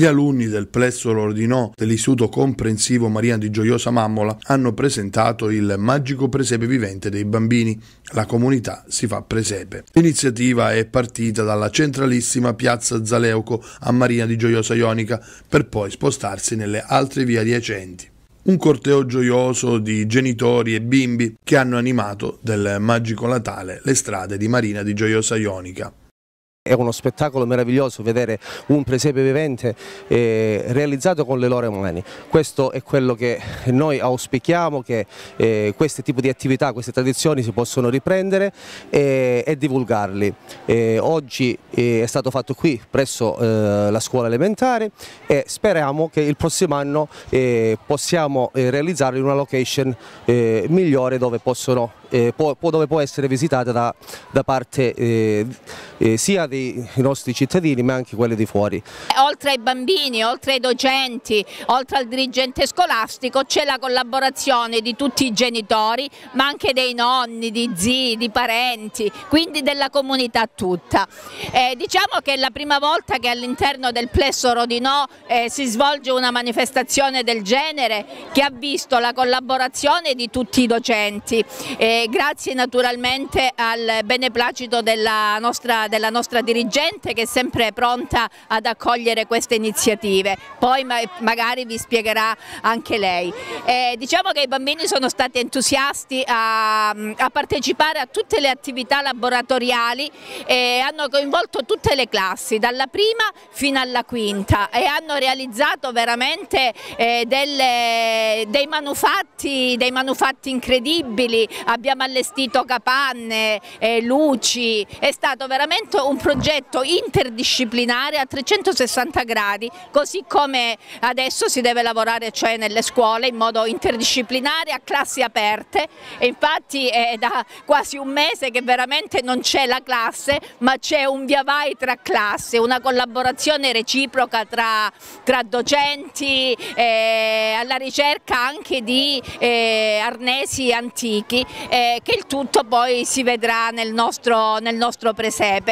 Gli alunni del Plesso Lordinò dell'Istituto Comprensivo Maria di Gioiosa Mammola hanno presentato il magico presepe vivente dei bambini. La comunità si fa presepe. L'iniziativa è partita dalla centralissima piazza Zaleuco a Maria di Gioiosa Ionica per poi spostarsi nelle altre vie adiacenti un corteo gioioso di genitori e bimbi che hanno animato del magico Natale le strade di Marina di Gioiosa Ionica. È uno spettacolo meraviglioso vedere un presepe vivente eh, realizzato con le loro mani. Questo è quello che noi auspichiamo, che eh, questi tipi di attività, queste tradizioni si possono riprendere e, eh, e divulgarli. Eh, oggi eh, è stato fatto qui presso eh, la scuola elementare e speriamo che il prossimo anno possiamo realizzarlo in una location migliore dove, possono, può, dove può essere visitata da, da parte eh, sia dei nostri cittadini ma anche quelli di fuori. Oltre ai bambini, oltre ai docenti, oltre al dirigente scolastico c'è la collaborazione di tutti i genitori ma anche dei nonni, di zii, di parenti, quindi della comunità tutta. Eh, diciamo che è la prima volta che all'interno del plesso Rodinò eh, si svolge una manifestazione del genere che ha visto la collaborazione di tutti i docenti, eh, grazie naturalmente al beneplacito della nostra della nostra dirigente che è sempre pronta ad accogliere queste iniziative, poi ma magari vi spiegherà anche lei. E eh, diciamo che i bambini sono stati entusiasti a, a partecipare a tutte le attività laboratoriali e hanno coinvolto tutte le classi, dalla prima fino alla quinta e hanno realizzato veramente eh, delle, dei, manufatti, dei, manufatti, incredibili, abbiamo allestito capanne, eh, luci, è stato veramente momento un progetto interdisciplinare a 360 gradi, così come adesso si deve lavorare cioè nelle scuole in modo interdisciplinare a classi aperte e infatti è da quasi un mese che veramente non c'è la classe ma c'è un via vai tra classi, una collaborazione reciproca tra, tra docenti eh, alla ricerca anche di eh, arnesi antichi eh, che il tutto poi si vedrà nel nostro, nel nostro presepe.